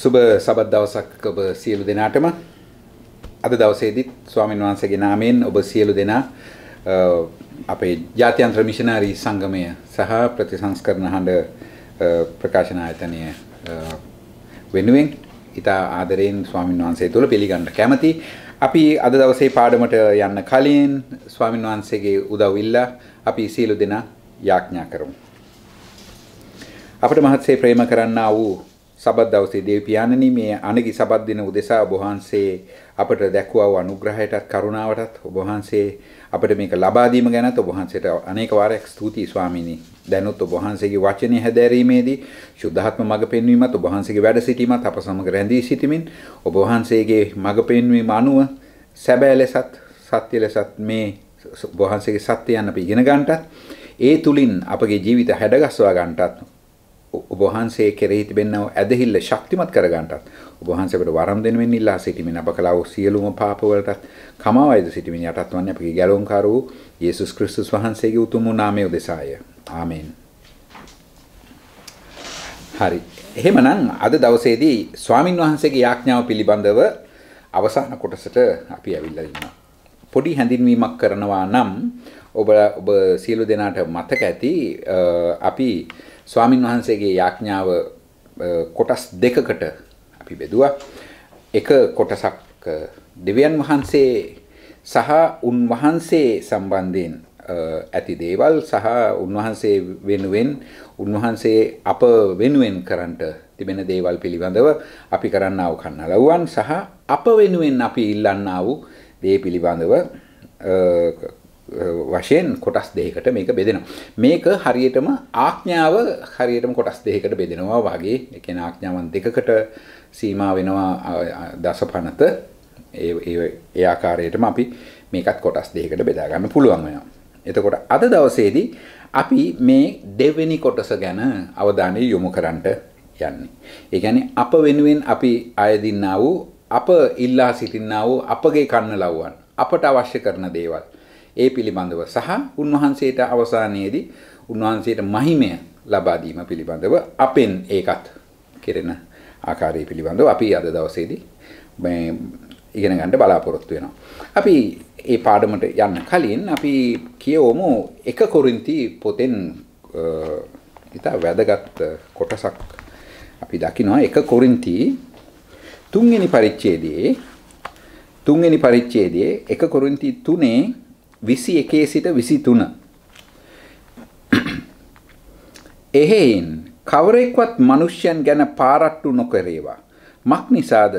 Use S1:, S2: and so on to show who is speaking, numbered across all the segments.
S1: සුබ සබත් දවසක් ඔබ සියලු දෙනාටම අද දවසේදීත් ස්වාමීන් වහන්සේගේ නාමයෙන් ඔබ සියලු දෙනා අපේ ජාත්‍යන්තර මිෂනාරි සංගමය සහ ප්‍රතිසංස්කරණ හඬ ප්‍රකාශන ආයතනය වෙනුවෙන් ඉතා ආදරයෙන් ස්වාමීන් වහන්සේ තුළ පිළිගන්න කැමති අපි අද දවසේ පාඩමට යන්න කලින් ස්වාමීන් වහන්සේගේ උදව්විල්ලා අපි සියලු දෙනා යාඥා කරමු අපට මහත්සේ ප්‍රේම කරන්නා වූ සබත් දවසේ දේව පියාණනි මේ අනගි සබත් දින උදෙසා ඔබ වහන්සේ අපට දැක්වුවා වූ අනුග්‍රහයටත් කරුණාවටත් ඔබ වහන්සේ අපිට මේක ලබා දීම ගැනත් ඔබ වහන්සේට අනේක වාරයක් ස්තුතියි ස්වාමීනි. දැනුත් ඔබ වහන්සේගේ වචනේ හැදෑරීමේදී සුද්ධාත්ම මඟ පෙන්වීමත් ඔබ වහන්සේගේ වැඩ සිටීමත් අප සමග රැඳී සිටමින් ඔබ වහන්සේගේ මඟ පෙන්වීම අනුව සැබෑ ලෙසත් සත්‍ය ලෙසත් මේ ඔබ වහන්සේගේ සත්‍යයන් අපි ඉගෙන ගන්නටත් ඒ තුලින් අපගේ ජීවිත හැඩගස්වා ගන්නටත් ඔබ වහන්සේ කෙරෙහි තිබෙනා වූ ඇදහිල්ල ශක්තිමත් කර ගන්නටත් ඔබ වහන්සේට වරම් දෙනුමින් ඉල්ලා සිටින්න අප කළා වූ සියලුම පාපවලටත් කමාවයිද සිටින්න යටත් වන්නේ අපගේ ගැලවුම්කාර වූ යේසුස් ක්‍රිස්තුස් වහන්සේගේ උතුම් වූ නාමය උදෙසාය. ආමේන්. හරි. එහෙමනම් අද දවසේදී ස්වාමින් වහන්සේගේ යාඥාව පිළිබඳව අවසාන කොටසට අපි ඇවිල්ලා ඉන්නවා. පොඩි හැඳින්වීමක් කරනවා නම් ඔබ ඔබ සියලු දෙනාට මතක ඇති අපි ස්වාමින් වහන්සේගේ යාඥාව කොටස් දෙකකට අපි බෙදුවා. එක කොටසක් දෙවියන් වහන්සේ සහ උන්වහන්සේ සම්බන්ධයෙන් ඇති දේවල් සහ උන්වහන්සේ වෙනුවෙන් උන්වහන්සේ අප වෙනුවෙන් කරන්නට තිබෙන දේවල් පිළිබඳව අපි කරන්නා වූ කන්නලව්වන් සහ අප වෙනුවෙන් අපි ඉල්ලන්නා වූ දේ පිළිබඳව වශයෙන් කොටස් දෙකකට මේක බෙදෙනවා. මේක හරියටම ආඥාව හරියටම කොටස් දෙකකට බෙදෙනවා වගේ. ඒ කියන්නේ ආඥාවන් දෙකකට සීමා වෙනවා දසපනත. ඒ ඒ ආකාරයටම අපි මේකත් කොටස් දෙකකට බෙදා ගන්න පුළුවන් වෙනවා. එතකොට අද දවසේදී අපි මේ දෙවෙනි කොටස ගැන අවධානය යොමු කරන්නට යන්නේ. ඒ කියන්නේ අප වෙනුවෙන් අපි අයදින්නා වූ අප ඉල්ලා සිටින්නා වූ අපගේ කන්න ලව්වන් අපට අවශ්‍ය කරන දේවල් ඒ පිළිබඳව සහ උන්වහන්සේට අවසානයේදී උන්වහන්සේට මහිමය ලබා දීම පිළිබඳව අපෙන් ඒකත් කෙරෙන ආකාරය පිළිබඳව අපි අද දවසේදී මේ ඉගෙන ගන්න බලාපොරොත්තු වෙනවා. අපි ඒ පාඩමට යන්න කලින් අපි කියවමු 1 කොරින්ති පොතෙන් ඉතා වැදගත් කොටසක් අපි දකිනවා 1 කොරින්ති තුන්වෙනි පරිච්ඡේදයේ තුන්වෙනි පරිච්ඡේදයේ 1 කොරින්ති 3 විසි එකේ සිට විසි තුන. එහෙයින් කවරෙක්වත් මනුෂ්‍යයන් ගැන පාරට්ටු නොකරේවා. මක් නිසාද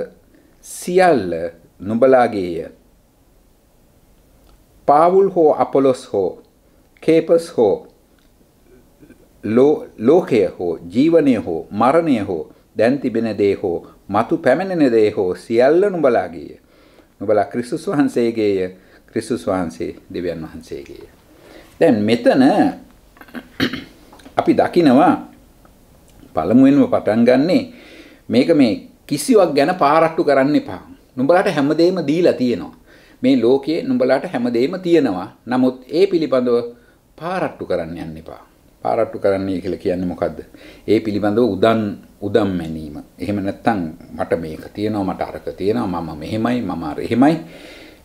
S1: සියල්ල නුබලාගේය. පාවුල් හෝ අපොලොස් හෝ කේපස් හෝ ලෝකය හෝ ජීවනය හෝ මරණය හෝ දැන් තිබෙන දේ හෝ මතු පැමිණෙන දේ හෝ සියල්ල නුබලාගේය. නුබලා ක්‍රිස්තුස් වහන්සේගේය ක්‍රිස්තුස් වහන්සේ දෙවියන් වහන්සේගේ. දැන් මෙතන අපි දකිනවා පළමුවෙන්ම පටන් ගන්නෙ මේක මේ කිසිවක් ගැන පාරට්ටු කරන්න එපා. නුඹලාට හැමදේම දීලා තියෙනවා. මේ ලෝකයේ නුඹලාට හැමදේම තියෙනවා. නමුත් ඒ පිළිබඳව පාරට්ටු කරන්න යන්න එපා. පාරට්ටු කරන්නේ කියලා කියන්නේ මොකද්ද? ඒ පිළිබඳව උදන් උදම් මැනීම. එහෙම නැත්නම් මට මේක තියෙනවා මට අරක තියෙනවා මම මෙහෙමයි මම අර එහෙමයි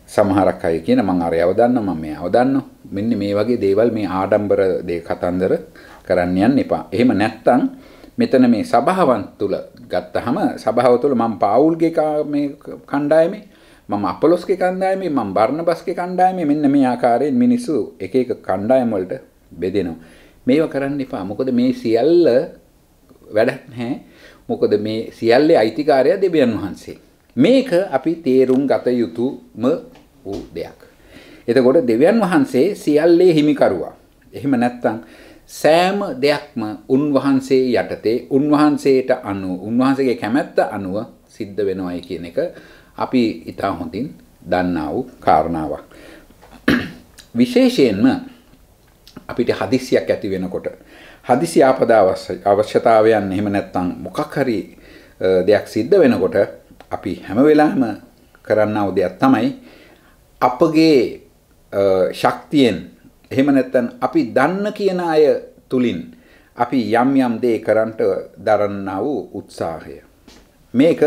S1: සමහරක් අය කියන මං අරයව දන්න මම මෙයව දන්න මෙන්න මේ වගේ දේවල් මේ ආඩම්බර දේ කතන්දර කරන්න යන්න එපා. එහෙම නැත්තම් මෙතන මේ සභාවන් තුල ගත්තහම සභාව තුල මම පාවුල්ගේ මේ කණ්ඩායමේ මම අපොලොස්ගේ කණ්ඩායමේ මම බර්ණබස්ගේ කණ්ඩායමේ මෙන්න මේ ආකාරයෙන් මිනිස්සු එක එක කණ්ඩායම් වලට බෙදෙනවා. මේවා කරන්න එපා. මොකද මේ සියල්ල වැඩක් නැහැ. මොකද මේ සියල්ලේ අයිතිකාරය දෙවියන් වහන්සේ. මේක අපි තේරුම් ගත යුතුම වූ දෙයක්. එතකොට දෙවියන් වහන්සේ සියල්ලේ හිමිකරුවා. එහෙම නැත්නම් සෑම දෙයක්ම උන්වහන්සේ යටතේ උන්වහන්සේට අනුව උන්වහන්සේගේ කැමැත්ත අනුව සිද්ධ වෙනවයි කියන එක අපි ඉතා හොඳින් දන්නා වූ කාරණාවක්. විශේෂයෙන්ම අපිට හදිසියක් ඇති වෙනකොට හදිසි ආපදා අවශ්‍යතාවයන් එහෙම නැත්නම් මොකක් හරි දෙයක් සිද්ධ වෙනකොට අපි හැම වෙලාවෙම කරන්නව දෙයක් තමයි අපගේ ශක්තියෙන් එහෙම නැත්නම් අපි දන්න කියන අය තුලින් අපි යම් යම් දේ කරන්නට දරන්නා වූ උත්සාහය මේක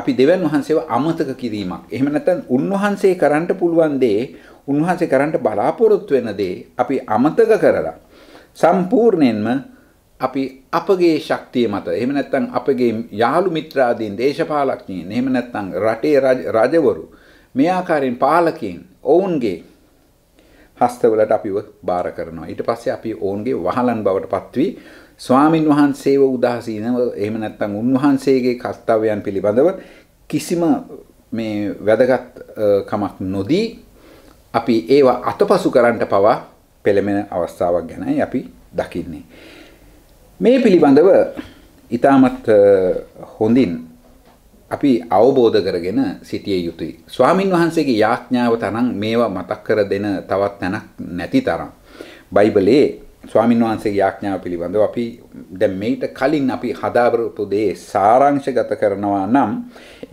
S1: අපි දෙවන් වහන්සේව අමතක කිරීමක් එහෙම නැත්නම් උන්වහන්සේ කරන්න පුළුවන් දේ උන්වහන්සේ කරන්න බලාපොරොත්තු වෙන දේ අපි අමතක කරලා සම්පූර්ණයෙන්ම අපි අපගේ ශක්තිය මත එහෙම නැත්නම් අපගේ යාළු මිත්‍රාදීන් දේශපාලඥයින් එහෙම නැත්නම් රටේ රජවරු මේ ආකාරයෙන් පාලකයන් ඔවුන්ගේ හස්තවලට අපිව බාර කරනවා ඊට පස්සේ අපි ඔවුන්ගේ වහලන් බවට පත්වී ස්වාමින් වහන්සේව උදාසීනව එහෙම නැත්නම් උන්වහන්සේගේ කර්තව්‍යයන් පිළිබඳව කිසිම මේ වැදගත් කමක් නොදී අපි ඒවා අතපසු කරන්නට පවා පෙළමෙන අවස්ථාවක් ගැනයි අපි දකින්නේ මේ පිළිබඳව ඉතාමත් හොඳින් අපි අවබෝධ කරගෙන සිටිය යුතුයි. ස්වාමින් වහන්සේගේ යාඥාව තරම් මේවා මතක් කර දෙන තවත් තැනක් නැති තරම්. බයිබලයේ ස්වාමින් වහන්සේගේ යාඥාව පිළිබඳව අපි දැන් මේට කලින් අපි හදාබරපු දේ සාරාංශගත කරනවා නම්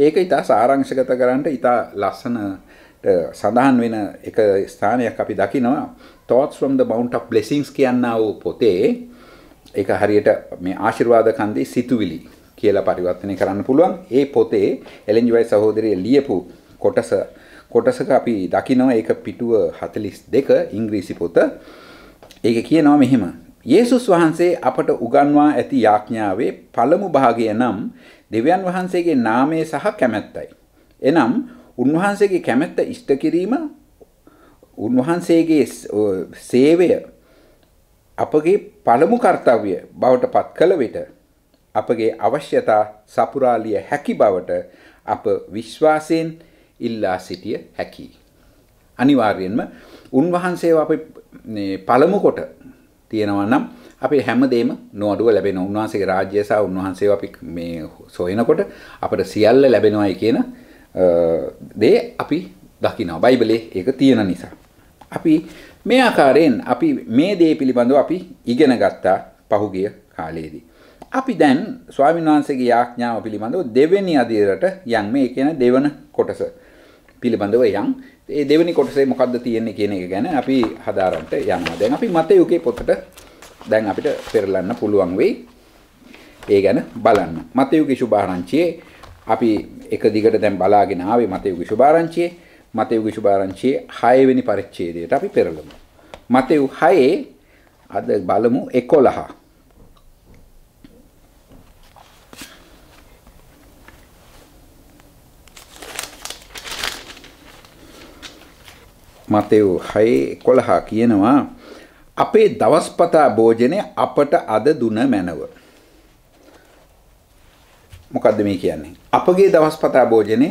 S1: ඒක ඊට සාරාංශගත කරන්න ඊට ලස්සන සඳහන් වෙන එක ස්ථානයක් අපි දකිනවා Thoughts from the Mount of Blessings කියනා වූ පොතේ ඒක හරියට මේ ආශිර්වාද කන්දේ සිතුවිලි කියලා පරිවර්තනය කරන්න පුළුවන්. ඒ පොතේ එලෙන් ජොයි සහෝදරිය ලියපු කොටස කොටසක අපි දකිනවා ඒක පිටුව 42 ඉංග්‍රීසි පොත. ඒක කියනවා මෙහෙම. යේසුස් වහන්සේ අපට උගන්වා ඇති යාඥාවේ පළමු භාගය නම් දෙවියන් වහන්සේගේ නාමය සහ කැමැත්තයි. එනම් උන්වහන්සේගේ කැමැත්ත ඉෂ්ට කිරීම උන්වහන්සේගේ සේවය අපගේ පළමු කර්තව්‍ය බවට පත් කළ විට අපගේ අවශ්‍යතා සපුරාලිය හැකි බවට අප විශ්වාසයෙන් ඉල්ලා සිටිය හැකි. අනිවාර්යෙන්ම උන්වහන්සේව අපි පළමු කොට තියෙනවා නම් අපේ හැමදේම නොඅඩුව ලැබෙන උන්වහන්සේගේ රාජ්‍යය සහ උන්වහන්සේව අපි මේ සොයනකොට අපට සියල්ල ලැබෙනවායි කියන දේ අපි දකිනවා. බයිබලයේ ඒක තියෙන නිසා. අපි මේ ආකාරයෙන් අපි මේ දේ පිළිබඳව අපි ඉගෙන ගත්තා පහුගිය කාලයේදී. අපි දැන් ස්වාමීන් වහන්සේගේ යාඥාව පිළිබඳව දෙවෙනි අදියරට යන් මේ කියන දෙවන කොටස පිළිබඳව යන් ඒ දෙවෙනි කොටසේ මොකද්ද තියෙන්නේ කියන එක ගැන අපි හදාරන්න යනවා. දැන් අපි මතයුකේ පොතට දැන් අපිට පෙරලන්න පුළුවන් වෙයි. ඒ ගැන බලන්න. මතයුකේ සුභාරංචියේ අපි එක දිගට දැන් බලාගෙන ආවේ මතයුකේ සුභාරංචියේ මතයවගේ ශුභාරංචියේ හයවෙනි පරිච්ඡේදයට අපි පෙරළමු. මතයු හයේ අද බලමු එකොළහ. මතයු හයේ එකොළහ කියනවා අපේ දවස්පතා භෝජනය අපට අද දුන මැනව. මොකක්ද මේ කියන්නේ. අපගේ දවස්පතා භෝජනය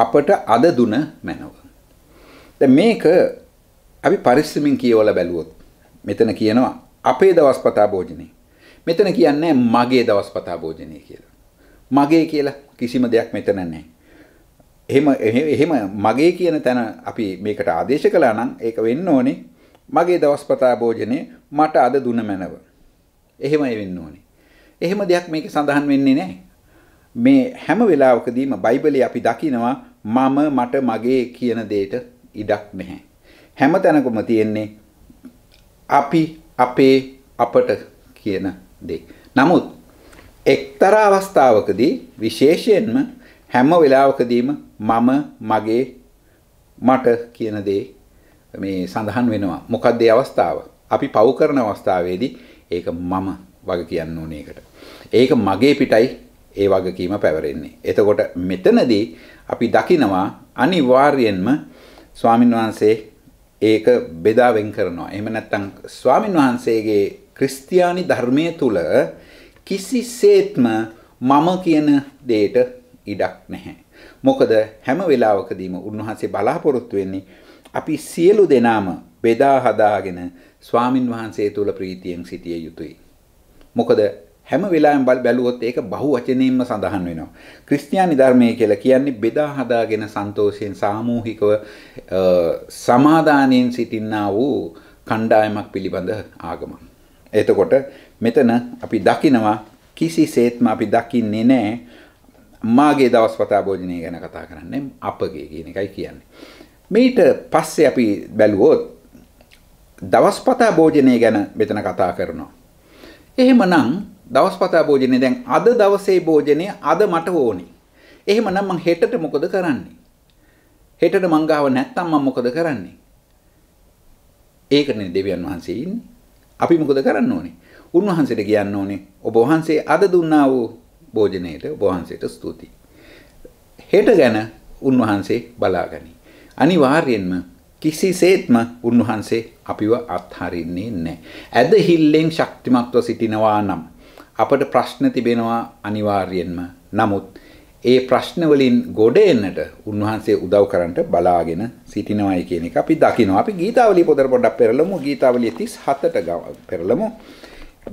S1: අපට අද දුන මැනව. ද මේක අපි පරිස්සමින් කියවල බැලුවොත් මෙතන කියනවා අපේ දවස්පතා භෝජනය මෙතන කියන්නේ මගේ දවස්පතා භෝජනය කියලා. මගේ කියලා කිසිම දෙයක් මෙතන නැහැ. එහෙම එහෙම මගේ කියන තැන අපි මේකට ආදේශ කළා නම් ඒක වෙන්න ඕනේ මගේ දවස්පතා භෝජනේ මට අද දුන මැනව. එහෙමයි වෙන්න ඕනේ. එහෙම දෙයක් මේක සඳහන් වෙන්නේ නැහැ. මේ හැම වෙලාවකදීම බයිබලයේ අපි දකිනවා මම මට මගේ කියන දේට ඉඩක් නැහැ. හැම තැනකම තියෙන්නේ අපි අපේ අපට කියන දේ. නමුත් එක්තරා අවස්ථාවකදී විශේෂයෙන්ම හැම වෙලාවකදීම මම මගේ මට කියන දේ මේ සඳහන් වෙනවා. මොකක්ද ඒ අවස්ථාව? අපි පව කරන අවස්ථාවේදී ඒක මම වග කියන්න ඕනේ ඒකට. ඒක මගේ පිටයි ඒ වගකීම පැවරෙන්නේ. එතකොට මෙතනදී අපි දකිනවා අනිවාර්යයෙන්ම ස්වාමින් වහන්සේ ඒක බෙදා වෙන් කරනවා. එහෙම නැත්නම් ස්වාමින් වහන්සේගේ ක්‍රිස්තියානි ධර්මයේ තුල කිසිසේත්ම මම කියන දෙයට ඉඩක් නැහැ. මොකද හැම වෙලාවකදීම උන්වහන්සේ බලාපොරොත්තු වෙන්නේ අපි සියලු දෙනාම බෙදා හදාගෙන ස්වාමින් වහන්සේ තුල ප්‍රීතියෙන් සිටිය යුතුයි. මොකද හැම වෙලාවෙම බැලුවොත් ඒක බහුවචනයෙන්ම සඳහන් වෙනවා. ක්‍රිස්තියානි ධර්මය කියලා කියන්නේ බෙදා හදාගෙන සන්තෝෂයෙන් සාමූහිකව සමාදානයෙන් සිටින්නා වූ කණ්ඩායමක් පිළිබඳ ආගමක්. එතකොට මෙතන අපි දකිනවා කිසිසේත්ම අපි දකින්නේ නැහැ මාගේ දවස් වතා භෝජනය ගැන කතා කරන්නේ අපගේ කියන එකයි කියන්නේ. මීට පස්සේ අපි බැලුවොත් දවස්පතා භෝජනය ගැන මෙතන කතා කරනවා. එහෙමනම් දවස්පතා භෝජනේ දැන් අද දවසේ භෝජනේ අද මට ඕනේ. එහෙමනම් මං හෙටට මොකද කරන්නේ? හෙටට මං ගාව නැත්තම් මං මොකද කරන්නේ? ඒකනේ දෙවියන් වහන්සේ ඉන්නේ. අපි මොකද කරන්න ඕනේ? උන්වහන්සේට කියන්න ඕනේ ඔබ වහන්සේ අද දුන්නා වූ භෝජනයට ඔබ වහන්සේට ස්තුතියි. හෙට ගැන උන්වහන්සේ බලාගනි. අනිවාර්යෙන්ම කිසිසේත්ම උන්වහන්සේ අපිව අත්හරින්නේ නැහැ. ඇදහිල්ලෙන් ශක්තිමත්ව සිටිනවා නම් අපට ප්‍රශ්න තිබෙනවා අනිවාර්යෙන්ම නමුත් ඒ ප්‍රශ්නවලින් ගොඩ එන්නට උන්වහන්සේ උදව් කරන්නට බලාගෙන සිටිනවයි කියන එක අපි දකිනවා. අපි ගීතාවලිය පොතට පොඩ්ඩක් පෙරලමු. ගීතාවලිය 37ට පෙරලමු.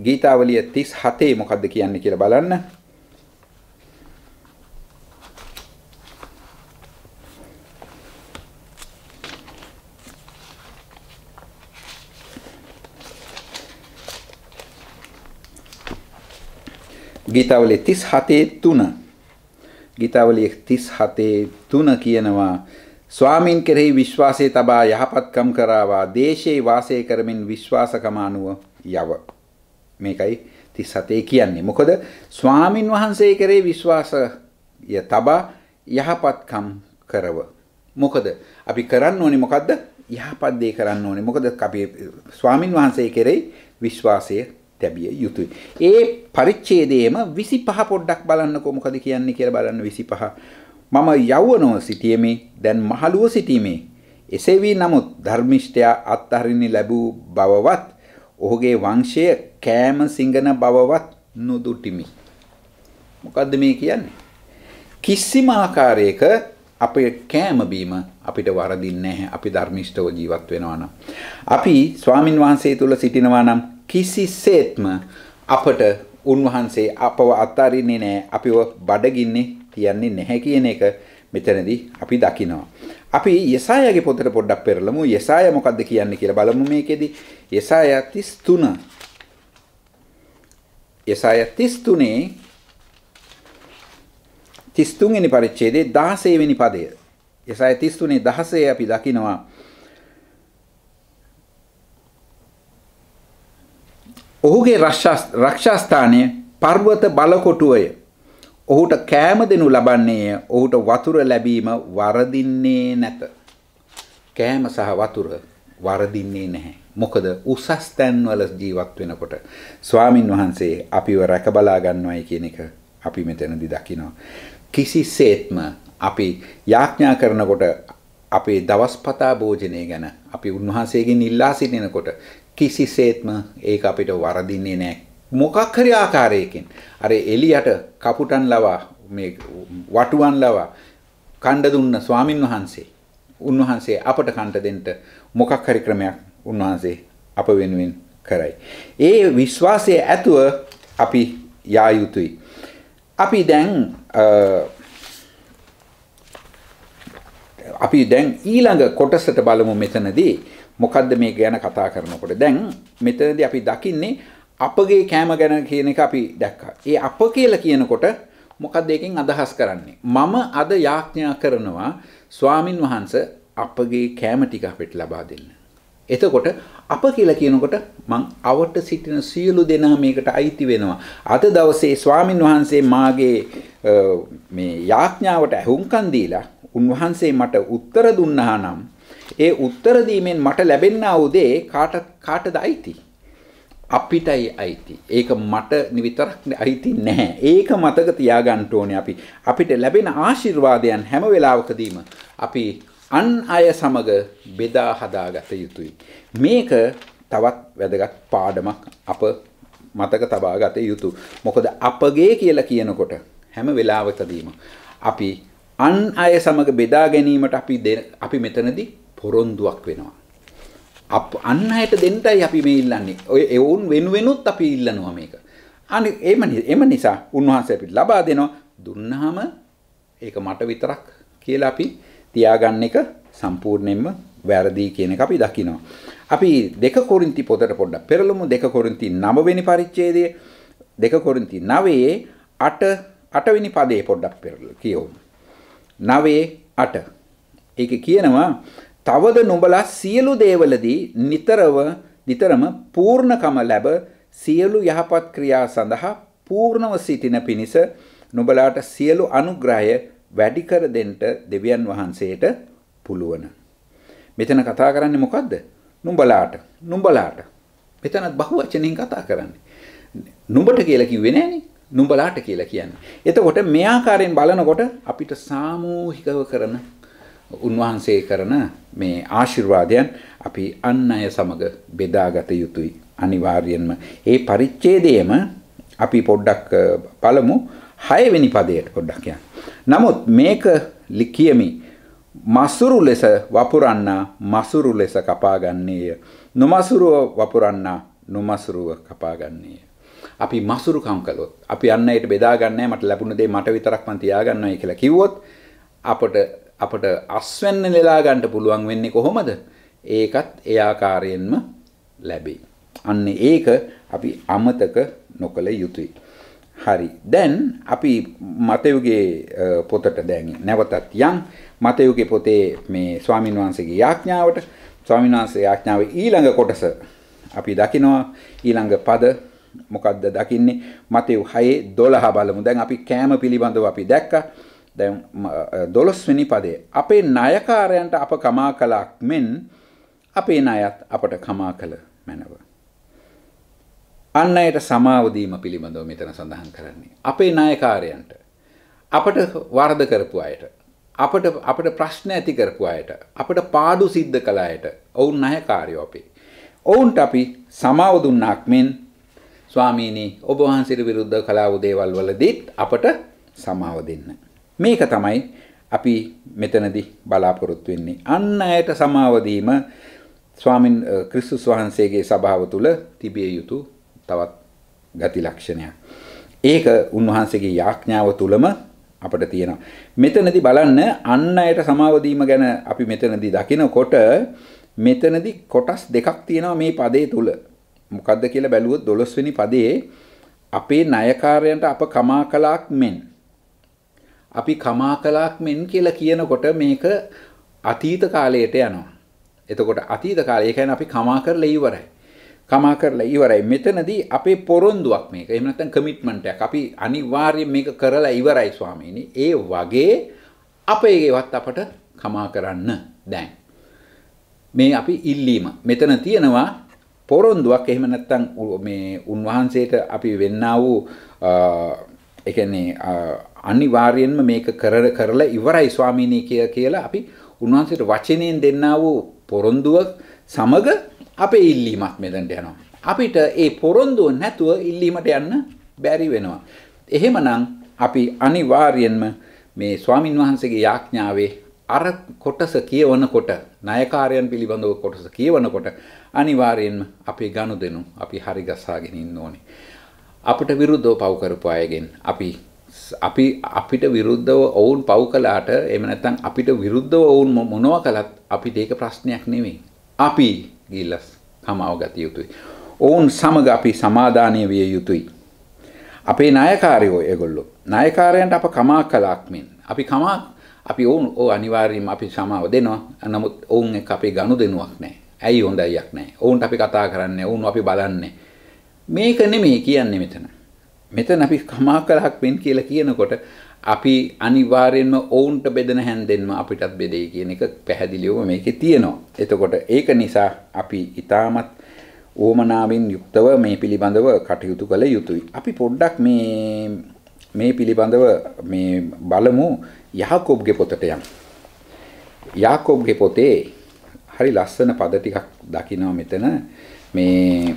S1: ගීතාවලිය 37 මොකද්ද කියන්නේ කියලා බලන්න. ගීතාවලේ 37 3 ගීතාවලිය 37 3 කියනවා ස්වාමින් කෙරෙහි විශ්වාසය තබා යහපත්කම් කරවා දේශයේ වාසය කරමින් විශ්වාසකම අනුව යව මේකයි 37 කියන්නේ මොකද ස්වාමින් වහන්සේ කෙරෙහි විශ්වාසය තබා යහපත්කම් කරව මොකද අපි කරන්න ඕනේ මොකද්ද යහපත් දේ කරන්න ඕනේ මොකද අපි ස්වාමින් වහන්සේ කෙරෙහි විශ්වාසය තැබිය යුතුයි. ඒ පරිච්ඡේදයේම 25 පොඩ්ඩක් බලන්නකෝ මොකද කියන්නේ කියලා බලන්න 25. මම යවනෝ සිටියෙමි දැන් මහලුව සිටීමේ. එසේ වී නමුත් ධර්මිෂ්ඨයා අත්හරින්න ලැබූ බවවත් ඔහුගේ වංශය කෑම සිඟන බවවත් නොදුටිමි. මොකද්ද මේ කියන්නේ? කිසිම ආකාරයක අපේ කෑම බීම අපිට වරදින්නේ නැහැ. අපි ධර්මිෂ්ඨව ජීවත් වෙනවා නම්. අපි ස්වාමින් වහන්සේ තුල සිටිනවා නම් කිසිසේත්ම අපට උන්වහන්සේ අපව අත්හරින්නේ නැහැ අපිව බඩගින්නේ තියන්නේ නැහැ කියන එක මෙතනදී අපි දකිනවා. අපි යසායාගේ පොතට පොඩ්ඩක් පෙරලමු. යසායා මොකද්ද කියන්නේ කියලා බලමු මේකෙදි. යසායා 33. යසායා 33 33 වෙනි පරිච්ඡේදයේ 16 වෙනි පදය. යසායා 33 16 අපි දකිනවා ඔහුගේ රක්ෂාස්ථානය පර්වත බලකොටුවය. ඔහුට කෑම දෙනු ලබන්නේය. ඔහුට වතුර ලැබීම වරදින්නේ නැත. කෑම සහ වතුර වරදින්නේ නැහැ. මොකද උසස් තැන්වල ජීවත් වෙනකොට ස්වාමින් වහන්සේ අපිව රැකබලා ගන්නවයි කියන එක අපි මෙතනදී දකිනවා. කිසිසේත්ම අපි යාඥා කරනකොට අපේ දවස්පතා භෝජනය ගැන අපි උන්වහන්සේගෙන් ඉල්ලා සිටිනකොට කිසිසේත්ම ඒක අපිට වරදින්නේ නෑ. මොකක් හරි ආකාරයකින් අර එලියට කපුටන් ලවා මේ වටුවන් ලවා කණ්ඩ දුන්න ස්වාමින් වහන්සේ උන්වහන්සේ අපට කණ්ඩ දෙන්න මොකක් හරි ක්‍රමයක් උන්වහන්සේ අප වෙනුවෙන් කරයි. ඒ විශ්වාසය ඇතුව අපි යා යුතුයි. අපි දැන් අපි දැන් ඊළඟ කොටසට බලමු මෙතනදී මොකද්ද මේ ගැන කතා කරනකොට දැන් මෙතනදී අපි දකින්නේ අපගේ කෑම ගැන කියන එක අපි දැක්කා. ඒ අප කියලා කියනකොට මොකද්ද එකෙන් අදහස් කරන්නේ? මම අද යාඥා කරනවා ස්වාමින් වහන්සේ අපගේ කෑම ටික අපිට ලබා දෙන්න. එතකොට අප කියලා කියනකොට මං අවට සිටින සියලු දෙනා මේකට අයිති වෙනවා. අද දවසේ ස්වාමින් වහන්සේ මාගේ මේ යාඥාවට ඇහුම්කන් දීලා උන්වහන්සේ මට උත්තර දුන්නා නම් ඒ උත්තර දීමෙන් මට ලැබෙන්නා වූ දේ කාට කාටද අයිති? අපිටයි අයිති. ඒක මට විතරක් අයිති නැහැ. ඒක මතක තියාගන්න ඕනේ අපි. අපිට ලැබෙන ආශිර්වාදයන් හැම වෙලාවකදීම අපි අන් අය සමග බෙදා හදාගත යුතුයි. මේක තවත් වැදගත් පාඩමක් අප මතක තබා ගත යුතු. මොකද අපගේ කියලා කියනකොට හැම වෙලාවකදීම අපි අන් අය සමග බෙදා ගැනීමට අපි අපි මෙතනදී පොරොන්දුවක් වෙනවා. අප අන්න හැට දෙන්නයි අපි මේ ඉල්ලන්නේ. ඔය එවුන් වෙනුවෙනුත් අපි ඉල්ලනවා මේක. අනි එම එම නිසා උන්වහන්සේ අපිට ලබා දෙනවා. දුන්නාම ඒක මට විතරක් කියලා අපි තියාගන්න එක සම්පූර්ණයෙන්ම වැරදි කියන එක අපි දකිනවා. අපි 2 කොරින්ති පොතට පොඩ්ඩක් පෙරළමු 2 කොරින්ති 9 වෙනි පරිච්ඡේදය 2 කොරින්ති 9 8 8 වෙනි පදේ පොඩ්ඩක් පෙරළමු කියවමු. 9 8 ඒක කියනවා තවද නුඹලා සියලු දේවලදී නිතරව නිතරම පූර්ණකම ලැබ සියලු යහපත් ක්‍රියා සඳහා පූර්ණව සිටින පිණිස නුඹලාට සියලු අනුග්‍රහය වැඩි කර දෙන්න දෙවියන් වහන්සේට පුළුවන්. මෙතන කතා කරන්නේ මොකද්ද? නුඹලාට. නුඹලාට. මෙතනත් බහුවචනෙන් කතා කරන්නේ. නුඹට කියලා කිව්වේ නෑනේ. නුඹලාට කියලා කියන්නේ. එතකොට මේ ආකාරයෙන් බලනකොට අපිට සාමූහිකව කරන උන්වහන්සේ කරන මේ ආශිර්වාදයන් අපි අන් අය සමග බෙදාගත යුතුයි අනිවාර්යයෙන්ම. ඒ පරිච්ඡේදයේම අපි පොඩ්ඩක් පළමු 6 වෙනි පදයට පොඩ්ඩක් යන්න. නමුත් මේක ලිඛියමි මසුරු ලෙස වපුරන්නා මසුරු ලෙස කපාගන්නේය. නොමසුරුව වපුරන්නා නොමසුරුව කපාගන්නේය. අපි මසුරුකම් කළොත් අපි අන්නයට බෙදා ගන්නෑ මට ලැබුණ දේ මට විතරක් මන් තියාගන්නයි කියලා කිව්වොත් අපට අපට අස්වැන්න ලෙලා ගන්න පුළුවන් වෙන්නේ කොහොමද? ඒකත් ඒ ආකාරයෙන්ම ලැබේ. අන්න ඒක අපි අමතක නොකළ යුතුයි. හරි. දැන් අපි මතයුගේ පොතට දැන් නැවතත් යන් මතයුගේ පොතේ මේ ස්වාමීන් වහන්සේගේ යාඥාවට ස්වාමීන් වහන්සේ යාඥාවේ ඊළඟ කොටස අපි දකිනවා ඊළඟ පද මොකද්ද දකින්නේ මතයු 6 12 බලමු. දැන් අපි කෑම පිළිබඳව අපි දැක්කා. දැන් දොළොස්වෙනි පදේ අපේ ණයකාරයන්ට අප කමා කළක් මෙන් අපේ ණයත් අපට කමා කළ මැනව. අන් අයට සමාව දීම පිළිබඳව මෙතන සඳහන් කරන්නේ. අපේ ණයකාරයන්ට අපට වරද කරපු අයට අපට අපට ප්‍රශ්න ඇති කරපු අයට අපට පාඩු සිද්ධ කළ අයට ඔවුන් ණයකාරයෝ අපේ. ඔවුන්ට අපි සමාව දුන්නාක් මෙන් ස්වාමීනි ඔබ වහන්සේට විරුද්ධ කලාව දේවල් වලදීත් අපට සමාව දෙන්න. මේක තමයි අපි මෙතනදි බලාපොරොත්තු වෙන්නේ. අන්න ඇයට සමාවදීම ස්වාමින් ක්‍රිස්තුස් වහන්සේගේ සභාව තුළ තිබිය යුතු තවත් ගති ලක්ෂණයක්. ඒක උන්වහන්සේගේ යාඥාව තුළම අපට තියෙනවා. මෙතනදි බලන්න අන්න ඇයට සමාවදීම ගැන අපි මෙතනදි දකිනකොට මෙතනදි කොටස් දෙකක් තියෙනවා මේ පදේ තුල. මොකද්ද කියලා බැලුවොත් 12 වෙනි පදයේ අපේ ණයකාරයන්ට අප කමා කලාක් මෙන් අපි කමා කලාක් මෙන් කියලා කියනකොට මේක අතීත කාලයට යනවා. එතකොට අතීත කාලය කියන්නේ අපි කමා කරලා ඉවරයි. කමා කරලා ඉවරයි. මෙතනදී අපේ පොරොන්දුවක් මේක. එහෙම නැත්නම් කමිට්මන්ට් එකක්. අපි අනිවාර්යයෙන් මේක කරලා ඉවරයි ස්වාමීනි. ඒ වගේ අපේවත් අපට කමා කරන්න දැන්. මේ අපි ඉල්ලීම. මෙතන තියෙනවා පොරොන්දුවක් එහෙම නැත්නම් මේ උන්වහන්සේට අපි වෙන්නා වූ ඒ කියන්නේ අනිවාර්යෙන්ම මේක කර කරලා ඉවරයි ස්වාමීනී කිය කියලා අපි උන්වහන්සේට වචනයෙන් දෙන්නා වූ පොරොන්දුවක් සමග අපේ ඉල්ලීමත් මෙතනට යනවා. අපිට ඒ පොරොන්දුව නැතුව ඉල්ලීමට යන්න බැරි වෙනවා. එහෙමනම් අපි අනිවාර්යෙන්ම මේ ස්වාමින් වහන්සේගේ යාඥාවේ අර කොටස කියවනකොට ණයකාරයන් පිළිබඳව කොටස කියවනකොට අනිවාර්යෙන්ම අපේ ගනුදෙනු අපි හරි ගසාගෙන ඉන්න ඕනේ. අපිට විරුද්ධව පව කරපු අයගෙන් අපි අපි අපිට විරුද්ධව ඔවුන් පව් කළාට එහෙම නැත්නම් අපිට විරුද්ධව ඔවුන් මොනවා කළත් අපිට ඒක ප්‍රශ්නයක් නෙමෙයි. අපි ගිල්ලස් සමාව ගත යුතුයි. ඔවුන් සමග අපි සමාදානය විය යුතුයි. අපේ නායකාරයෝ ඒගොල්ලෝ නායකාරයන්ට අප කමා කළාක් මෙන් අපි කමා අපි ඔවුන් ඕ අනිවාර්යයෙන්ම අපි සමාව දෙනවා. නමුත් ඔවුන් එක්ක අපේ ගනුදෙනුවක් නැහැ. ඇයි හොඳයියක් නැහැ. ඔවුන්ට අපි කතා කරන්නේ, ඔවුන් අපි බලන්නේ. මේක නෙමෙයි කියන්නේ මෙතන. මෙතන අපි කමා කරහක් වෙන් කියලා කියනකොට අපි අනිවාර්යෙන්ම ඔවුන්ට බෙදෙන හැන්දෙන්ම අපිටත් බෙදෙයි කියන එක පැහැදිලිවම මේකේ තියෙනවා. එතකොට ඒක නිසා අපි ඊටමත් ඕමනාවෙන් යුක්තව මේ පිළිබඳව කටයුතු කළ යුතුයි. අපි පොඩ්ඩක් මේ මේ පිළිබඳව මේ බලමු යාකෝබ්ගේ පොතට යමු. යාකෝබ්ගේ පොතේ හරි ලස්සන පද ටිකක් දකිනවා මෙතන මේ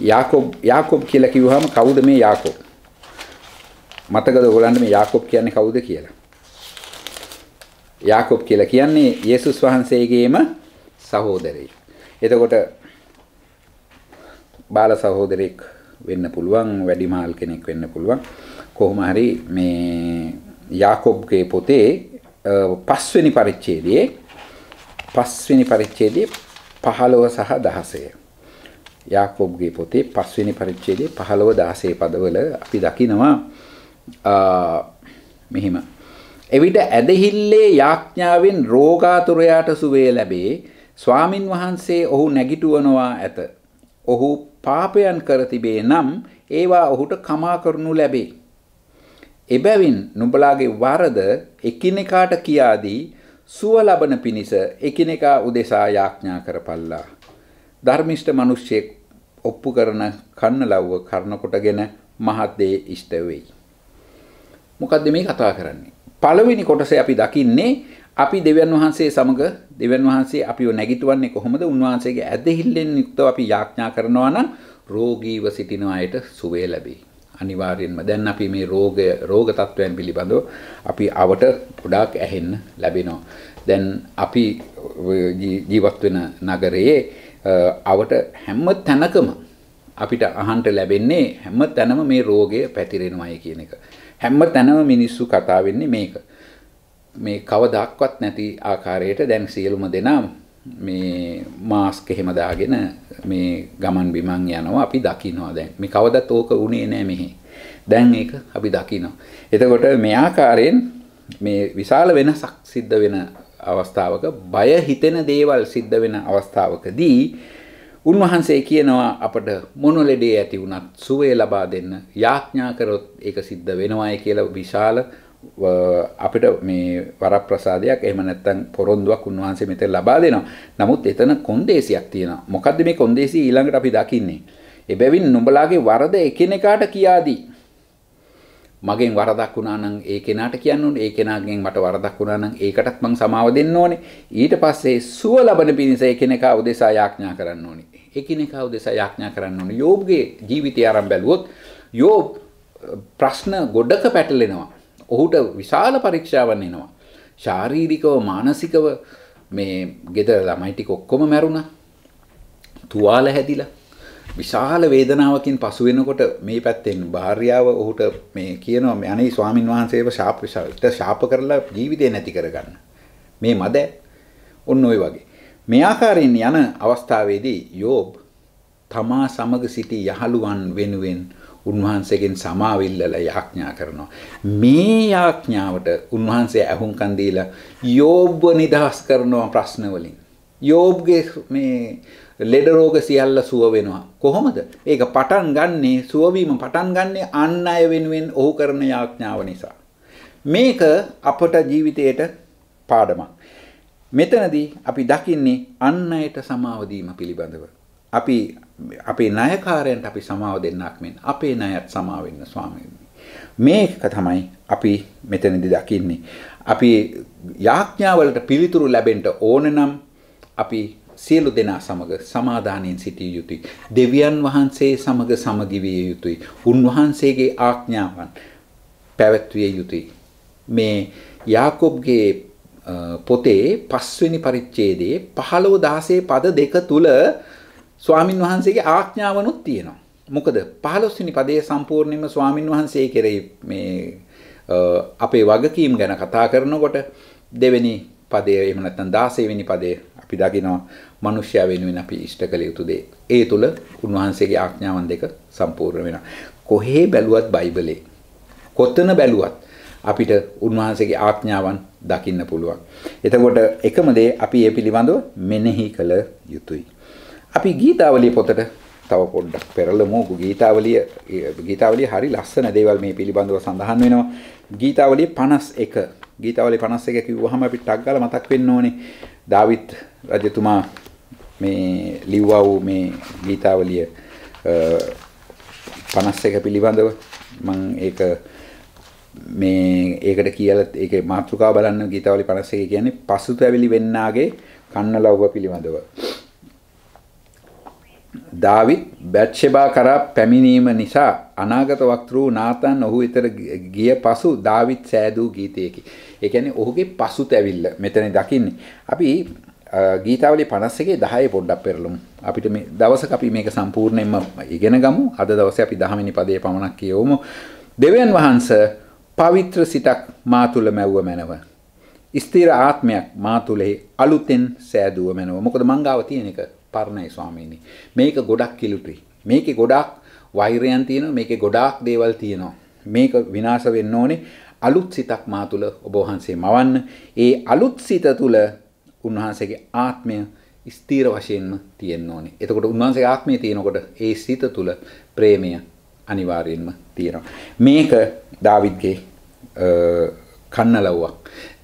S1: යාකොබ් යාකොබ් කියලා කිව්වහම කවුද මේ යාකොබ්? මතකද ඔයගලන්ට මේ යාකොබ් කියන්නේ කවුද කියලා? යාකොබ් කියලා කියන්නේ යේසුස් වහන්සේගේම සහෝදරයෙක්. එතකොට බාල සහෝදරෙක් වෙන්න පුළුවන්, වැඩිමහල් කෙනෙක් වෙන්න පුළුවන්. කොහොම හරි මේ යාකොබ්ගේ පොතේ පස්වෙනි පරිච්ඡේදයේ පස්වෙනි පරිච්ඡේදයේ 15 සහ 16 යාකෝබ්ගේ පොතේ පස්වෙනි පරිච්ඡේදයේ 15 16 පදවල අපි දකිනවා මෙහිම එවිට ඇදහිල්ලේ යාඥාවෙන් රෝගාතුරයාට සුවය ලැබේ ස්වාමින් වහන්සේ ඔහු නැගිටුවනවා ඇත ඔහු පාපයන් කර තිබේ නම් ඒවා ඔහුට කමා කරනු ලැබේ එබැවින් නුඹලාගේ වරද එකිනෙකාට කියාදී සුව ලබන පිණිස එකිනෙකා උදෙසා යාඥා කරපල්ලා ධර්මිෂ්ඨ මිනිස්සෙක් ඔප්පු කරන කන්න ලව්ව කරන කොටගෙන මහත් දේ ඉෂ්ට වෙයි. මොකද්ද මේ කතා කරන්නේ? පළවෙනි කොටසේ අපි දකින්නේ අපි දෙවියන් වහන්සේ සමග දෙවියන් වහන්සේ අපිව නැගිටවන්නේ කොහොමද? උන්වහන්සේගේ ඇදහිල්ලෙන් යුක්තව අපි යාඥා කරනවා නම් රෝගීව සිටින අයට සුවය ලැබේ. අනිවාර්යෙන්ම දැන් අපි මේ රෝගය රෝග තත්ත්වයන් පිළිබඳව අපි අවට ගොඩාක් ඇහෙන්න ලැබෙනවා. දැන් අපි ජීවත් වෙන නගරයේ අවට හැම තැනකම අපිට අහන්ට ලැබෙන්නේ හැම තැනම මේ රෝගය පැතිරෙනවයි කියන එක. හැම තැනම මිනිස්සු කතා වෙන්නේ මේක. මේ කවදාක්වත් නැති ආකාරයට දැන් සියලුම දෙනා මේ මාස්ක එහෙම දාගෙන මේ ගමන් බිමන් යනවා අපි දකිනවා දැන්. මේ කවදත් ඕක උනේ නෑ මෙහි. දැන් ඒක අපි දකිනවා. එතකොට මේ ආකාරයෙන් මේ විශාල වෙනසක් සිද්ධ වෙන අවස්ථාවක බය හිතෙන දේවල් සිද්ධ වෙන අවස්ථාවකදී උන්වහන්සේ කියනවා අපට මොන ලෙඩේ ඇති වුණත් සුවය ලබා දෙන්න යාඥා කරොත් ඒක සිද්ධ වෙනවායි කියලා විශාල අපිට මේ වරප්‍රසාදයක් එහෙම නැත්නම් පොරොන්දුවක් උන්වහන්සේ මෙතන ලබා දෙනවා. නමුත් එතන කොන්දේසියක් තියෙනවා. මොකද්ද මේ කොන්දේසිය ඊළඟට අපි දකින්නේ? එබැවින් නුඹලාගේ වරද එකිනෙකාට කියාදී මගෙන් වරදක් වුණා නම් ඒ කෙනාට කියන්න ඕනේ. ඒ කෙනාගෙන් මට වරදක් වුණා නම් ඒකටත් මං සමාව දෙන්න ඕනේ. ඊට පස්සේ සුව ලබන පිණිස එකිනෙකා උදෙසා යාඥා කරන්න ඕනේ. එකිනෙකා උදෙසා යාඥා කරන්න ඕනේ. යෝබ්ගේ ජීවිතය ආරම්භ බැලුවොත් යෝබ් ප්‍රශ්න ගොඩක පැටලෙනවා. ඔහුට විශාල පරීක්ෂාවන් එනවා. ශාරීරිකව මානසිකව මේ ගෙදර ළමයි ටික ඔක්කොම මැරුණා. තුවාල හැදිලා විශාල වේදනාවකින් පසු වෙනකොට මේ පැත්තෙන් භාර්යාව ඔහුට මේ කියනවා මේ අනේ ස්වාමින් වහන්සේව ශාප විශාලට ශාප කරලා ජීවිතේ නැති කරගන්න. මේ මද ඔන්න ඔය වගේ. මේ ආකාරයෙන් යන අවස්ථාවේදී යෝබ් තමා සමග සිටි යහළුවන් වෙනුවෙන් උන්වහන්සේගෙන් සමාවිල්ලලා යාඥා කරනවා. මේ යාඥාවට උන්වහන්සේ ඇහුම්කන් දීලා යෝබ්ව නිදහස් කරනවා ප්‍රශ්න වලින්. යෝබ්ගේ මේ ලෙඩ රෝග සියල්ල සුව වෙනවා. කොහොමද? ඒක පටන් ගන්නෙ සුවවීම පටන් ගන්නෙ අන් අය වෙනුවෙන් ඔහු කරන යාඥාව නිසා. මේක අපට ජීවිතයට පාඩමක්. මෙතනදී අපි දකින්නේ අන් අයට සමාව දීම පිළිබඳව. අපි අපේ ණයකාරයන්ට අපි සමාව දෙන්නක් මෙන් අපේ ණයත් සමාව වෙන්න ස්වාමීන් මේක තමයි අපි මෙතනදී දකින්නේ අපි යාඥාවලට පිළිතුරු ලැබෙන්න ඕන නම් අපි සියලු දෙනා සමග සමාදානයෙන් සිටිය යුතුයි. දෙවියන් වහන්සේ සමග සමගිවිය යුතුයි. උන්වහන්සේගේ ආඥාවන් පැවැත්විය යුතුයි. මේ යාකොබ්ගේ පොතේ පස්වෙනි පරිච්ඡේදයේ 15 16 පද දෙක තුල ස්වාමින් වහන්සේගේ ආඥාවනුත් තියෙනවා. මොකද 15 වෙනි පදයේ සම්පූර්ණයෙන්ම ස්වාමින් වහන්සේ කෙරෙහි මේ අපේ වගකීම් ගැන කතා කරනකොට දෙවෙනි පදය එහෙම නැත්නම් 16 වෙනි පදය අපි දකිනවා මිනිස්යා වෙනුවෙන් අපි ඉෂ්ට කළ යුතු දේ. ඒ තුල උන්වහන්සේගේ ආඥාවන් දෙක සම්පූර්ණ වෙනවා. කොහේ බැලුවත් බයිබලේ. කොතන බැලුවත් අපිට උන්වහන්සේගේ ආඥාවන් දකින්න පුළුවන්. එතකොට එකම දේ අපි ඒ පිළිබඳව මෙනෙහි කළ යුතුයි. අපි ගීතාවලිය පොතට තව පොඩ්ඩක් පෙරලමු. ගීතාවලිය ගීතාවලිය හරි ලස්සන දේවල් මේ පිළිබඳව සඳහන් වෙනවා. ගීතාවලිය 51 ගීතාවලිය 51 කිව්වහම අපිට ටක් ගාලා මතක් වෙන්න ඕනේ. දාවිත් රජතුමා මේ ලිව්වා වූ මේ ගීතාවලිය 51 පිළිබඳව මම ඒක මේ ඒකට කියලා ඒකේ මාතෘකාව බලන්න ගීතාවලි 51 කියන්නේ පසුතැවිලි වෙන්නාගේ කන්න ලව්ව පිළිබඳව. දාවිත් බැත්ෂෙබා කරා පැමිණීම නිසා අනාගත වක්තෘ නාතන් ඔහු ඊතර ගිය පසු දාවිත් සෑදූ ගීතයකි. ඒ කියන්නේ ඔහුගේ පසුතැවිල්ල මෙතන දකින්නේ. අපි ගීතාවලි 51 10 පොඩ්ඩක් පෙරලමු. අපිට මේ දවසක අපි මේක සම්පූර්ණයෙන්ම ඉගෙන ගමු. අද දවසේ අපි 10 වෙනි පදයේ පමණක් කියවමු. දෙවියන් වහන්සේ පවිත්‍ර සිතක් මා තුල මැව්ව මැනව. ස්ථිර ආත්මයක් මා තුලෙහි අලුතෙන් සෑදුව මැනව. මොකද මංගාව තියෙන එක පරණයි ස්වාමීනි. මේක ගොඩක් කිලුටුයි. මේකේ ගොඩාක් වෛරයන් තියෙනවා. මේකේ ගොඩාක් දේවල් තියෙනවා. මේක විනාශ වෙන්න ඕනේ. අලුත් සිතක් මා තුල ඔබ වහන්සේ මවන්න. ඒ අලුත් සිත තුල උන්වහන්සේගේ ආත්මය ස්ථීර වශයෙන්ම තියෙන්න ඕනේ. එතකොට උන්වහන්සේගේ ආත්මය තියෙනකොට ඒ සිත තුළ ප්‍රේමය අනිවාර්යෙන්ම තියෙනවා. මේක දාවිද්ගේ කන්නලව්වක්.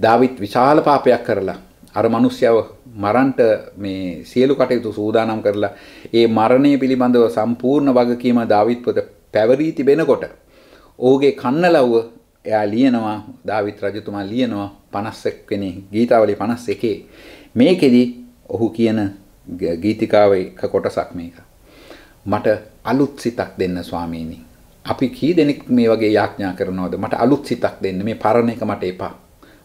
S1: දාවිත් විශාල පාපයක් කරලා අර මිනිස්යව මරන්ට මේ සියලු කටයුතු සූදානම් කරලා ඒ මරණය පිළිබඳව සම්පූර්ණ වගකීම දාවිත් පොත පැවරී තිබෙනකොට ඔහුගේ කන්නලව්ව එයා ලියනවා දාවිත් රජතුමා ලියනවා 51 වෙනි ගීතාවලිය 51 මේකෙදි ඔහු කියන ගීතිකාවේ එක කොටසක් මේක. මට අලුත් සිතක් දෙන්න ස්වාමීනි. අපි කී දෙනෙක් මේ වගේ යාඥා කරනවද? මට අලුත් සිතක් දෙන්න. මේ පරණ එක මට එපා.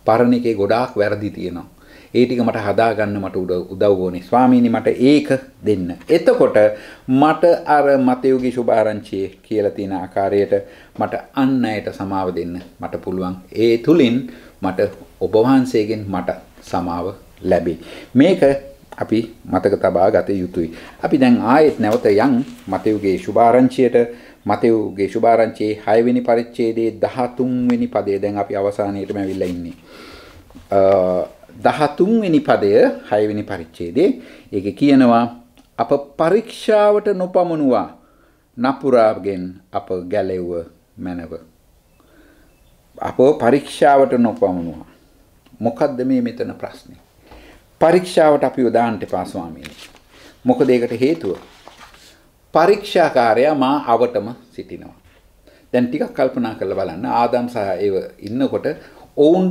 S1: පරණ එකේ ගොඩාක් වැරදි තියෙනවා. ඒ ටික මට හදාගන්න මට උදව් ඕනේ ස්වාමීනි මට ඒක දෙන්න. එතකොට මට අර මතයුගී සුභාරංචියේ කියලා තියෙන ආකාරයට මට අන් අයට සමාව දෙන්න මට පුළුවන්. ඒ තුලින් මට ඔබ වහන්සේගෙන් මට සමාව ලැබේ. මේක අපි මතක තබා ගත යුතුයි. අපි දැන් ආයෙත් නැවත යන් මතයුගේ සුභාරංචියට මතයුගේ සුභාරංචියේ 6 වෙනි පරිච්ඡේදයේ 13 වෙනි පදයේ දැන් අපි අවසානයේටම ඇවිල්ලා ඉන්නේ. දහතුන්වෙනි පදය හයවෙනි පරිච්චේදේ ඒක කියනවා අප පරීක්ෂාවට නොපමණුවා නපුරාගෙන් අප ගැලෙව්ව මැනව. අප පරීක්ෂාවට නොපමණුවා. මොකක්ද මේ මෙතන ප්‍රශ්නේ. පරීක්ෂාවට අපි යොදාන්ට පාස්වාමීනි. මොකද ඒකට හේතුව. පරීක්ෂාකාරයා මා අවටම සිටිනවා. දැන් ටිකක් කල්පනා කරලා බලන්න ආදම් සහ ඒව ඉන්නකොට ඔවුන්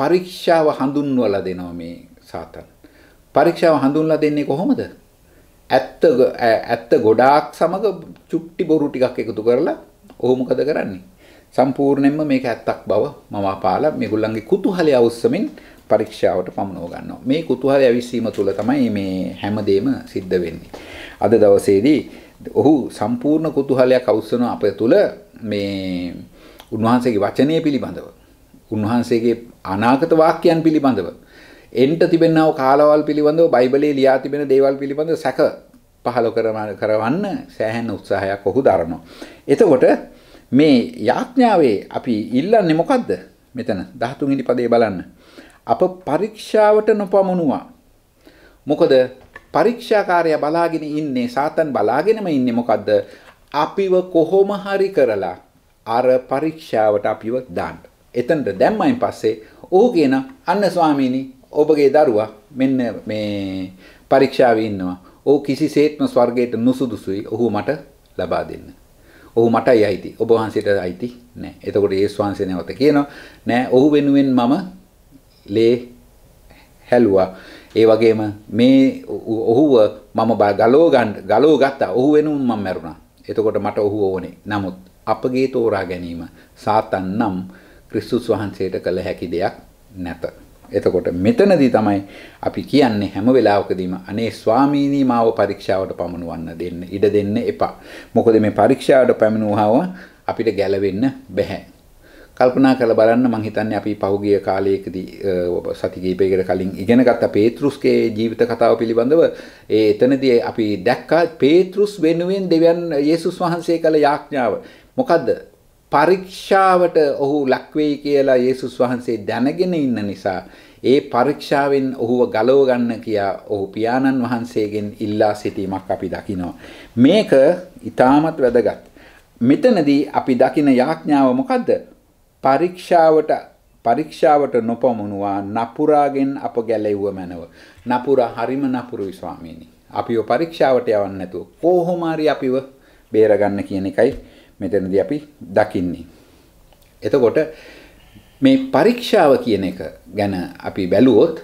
S1: පරීක්ෂාව හඳුන්වලා දෙනවා මේ සාතන්. පරීක්ෂාව හඳුන්ලා දෙන්නේ කොහොමද? ඇත්ත ඇත්ත ගොඩාක් සමග චුට්ටි බොරු ටිකක් එකතු කරලා ඔහු මොකද කරන්නේ? සම්පූර්ණයෙන්ම මේක ඇත්තක් බව මවාපාලා මේගොල්ලන්ගේ කුතුහලය අවස්සමින් පරීක්ෂාවට පමුණව ගන්නවා. මේ කුතුහලය ඇවිස්සීම තුළ තමයි මේ හැමදේම සිද්ධ වෙන්නේ. අද දවසේදී ඔහු සම්පූර්ණ කුතුහලයක් අවස්සන අප තුළ මේ උන්වහන්සේගේ වචනය පිළිබඳව උන්වහන්සේගේ අනාගත වාක්‍යයන් පිළිබඳව එන්ට තිබෙනව කාලවල් පිළිබඳව බයිබලයේ ලියා තිබෙන දේවල් පිළිබඳව සැක පහළ කරවන්න සෑහෙන උත්සාහයක් ඔහු දරනවා. එතකොට මේ යාඥාවේ අපි ඉල්ලන්නේ මොකද්ද? මෙතන 13 වෙනි පදේ බලන්න. අප පරීක්ෂාවට නොපමුණුවා. මොකද පරීක්ෂාකාරයා බලාගෙන ඉන්නේ සාතන් බලාගෙනම ඉන්නේ මොකද්ද? අපිව කොහොම හරි කරලා අර පරීක්ෂාවට අපිව දාන්න. එතනට දැම්මයින් පස්සේ ඌ කියන අන්න ස්වාමීනි ඔබගේ දරුවා මෙන්න මේ පරීක්ෂාවේ ඉන්නවා. ඌ කිසිසේත්ම ස්වර්ගයට නුසුදුසුයි. ඔහු මට ලබා දෙන්න. ඔහු මටයි අයිති. ඔබ වහන්සේට අයිති නෑ. එතකොට ඒ ස්වාංශය නැවත කියනවා නෑ ඔහු වෙනුවෙන් මම ලේ හැලුවා. ඒ වගේම මේ ඔහුව මම ගලෝ ගන්න ගලෝ ගත්තා. ඔහු වෙනුම මම මැරුණා. එතකොට මට ඔහු ඕනේ. නමුත් අපගේ තෝරා ගැනීම සාතන් නම් ක්‍රිස්තුස් වහන්සේට කළ හැකි දෙයක් නැත. එතකොට මෙතනදී තමයි අපි කියන්නේ හැම වෙලාවකදීම අනේ ස්වාමීනී මාව පරීක්ෂාවට පමුණුවන්න දෙන්න ඉඩ දෙන්න එපා. මොකද මේ පරීක්ෂාවට පැමිණුවාව අපිට ගැලවෙන්න බෑ. කල්පනා කරලා බලන්න මං හිතන්නේ අපි පහුගිය කාලයකදී සති කිහිපයකට කලින් ඉගෙනගත්ත පේත්‍රුස්ගේ ජීවිත කතාව පිළිබඳව ඒ එතනදී අපි දැක්කා පේත්‍රුස් වෙනුවෙන් දෙවියන් යේසුස් වහන්සේ කළ යාඥාව. මොකද්ද? පරීක්ෂාවට ඔහු ලක්වෙයි කියලා යේසුස් වහන්සේ දැනගෙන ඉන්න නිසා ඒ පරීක්ෂාවෙන් ඔහුව ගලව ගන්න කියා ඔහු පියාණන් වහන්සේගෙන් ඉල්ලා සිටීමක් අපි දකිනවා. මේක ඊටාමත් වැදගත්. මෙතනදී අපි දකින යාඥාව මොකද්ද? පරීක්ෂාවට පරීක්ෂාවට නොපමුණුවා නපුරාගෙන් අප ගැලෙව්ව මැනව. නපුරා හරිම නපුරුයි ස්වාමීනි. අපිව පරීක්ෂාවට යවන්න නැතුව කොහොම හරි අපිව බේරගන්න කියන එකයි මෙතනදී අපි දකින්නේ. එතකොට මේ පරීක්ෂාව කියන එක ගැන අපි බැලුවොත්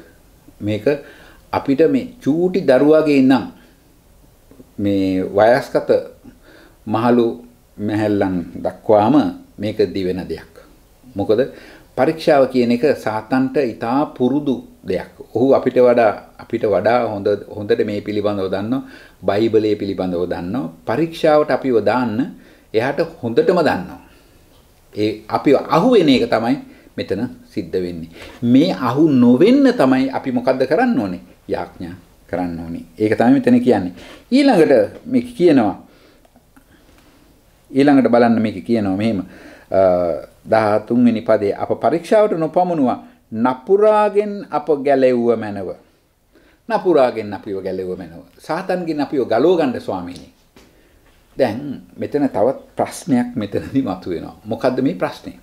S1: මේක අපිට මේ චූටි දරුවාගේ නම් මේ වයස්ගත මහලු මැහැල්ලන් දක්වාම මේක දිවෙන දෙයක්. මොකද පරීක්ෂාව කියන එක සාතන්ට ඉතා පුරුදු දෙයක්. ඔහු අපිට වඩා අපිට වඩා හොඳ හොඳට මේ පිළිබඳව දන්නවා. බයිබලයේ පිළිබඳව දන්නවා. පරීක්ෂාවට අපිව දාන්න එයාට හොඳටම දන්නවා. ඒ අපි අහුවෙන එක තමයි මෙතන සිද්ධ වෙන්නේ. මේ අහු නොවෙන්න තමයි අපි මොකද්ද කරන්න ඕනේ? යාඥා කරන්න ඕනේ. ඒක තමයි මෙතන කියන්නේ. ඊළඟට මේක කියනවා ඊළඟට බලන්න මේක කියනවා මෙහෙම 13 වෙනි පදේ අප පරීක්ෂාවට නොපමුණුවා නපුරාගෙන් අප ගැලෙව්ව මැනව. නපුරාගෙන් අපිව ගැලෙව්ව මැනව. සාතන්ගෙන් අපිව ගලව ගන්න ස්වාමීනි. දැන් මෙතන තවත් ප්‍රශ්නයක් මෙතනදී මතුවෙනවා. මොකද්ද මේ ප්‍රශ්නේ?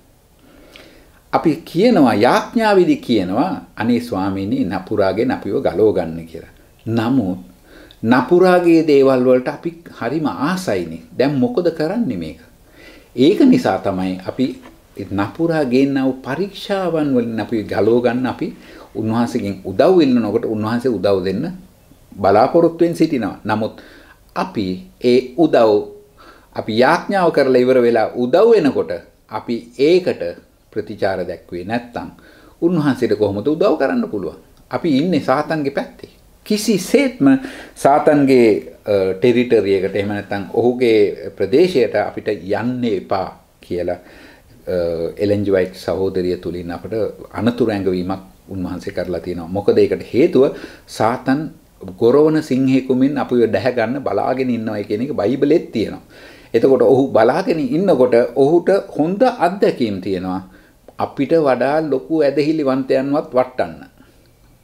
S1: අපි කියනවා යාඥාවේදී කියනවා අනේ ස්වාමීනි නපුරාගේ නපිව ගලව ගන්න කියලා. නමුත් නපුරාගේ දේවල් වලට අපි හරිම ආසයිනේ. දැන් මොකද කරන්නේ මේක? ඒක නිසා තමයි අපි නපුරා ගේන්නව පරීක්ෂාවන් වලින් අපි ගලව ගන්න අපි උන්වහන්සේගෙන් උදව් ඉල්ලනකොට උන්වහන්සේ උදව් දෙන්න බලාපොරොත්තුෙන් සිටිනවා. නමුත් අපි ඒ උදව් අපි යාඥාව කරලා ඉවර වෙලා උදව් වෙනකොට අපි ඒකට ප්‍රතිචාර දැක්වේ නැත්තම් උන්වහන්සේට කොහොමද උදව් කරන්න පුළුවන්? අපි ඉන්නේ සාතන්ගේ පැත්තේ. කිසිසේත්ම සාතන්ගේ ටෙරිටරි එකට එහෙම නැත්නම් ඔහුගේ ප්‍රදේශයට අපිට යන්න එපා කියලා එලෙන්ජ් වයිට් සහෝදරිය තුලින් අපට අනතුරු ඇඟවීමක් උන්වහන්සේ කරලා තියෙනවා. මොකද ඒකට හේතුව සාතන් කොරවන සිංහෙකුමින් අපිව දැහ ගන්න බලාගෙන ඉන්නවයි කියන එක බයිබලෙත් තියෙනවා. එතකොට ඔහු බලාගෙන ඉන්නකොට ඔහුට හොඳ අත්දැකීම් තියෙනවා. අපිට වඩා ලොකු ඇදහිලිවන්තයන්වත් වටන්න.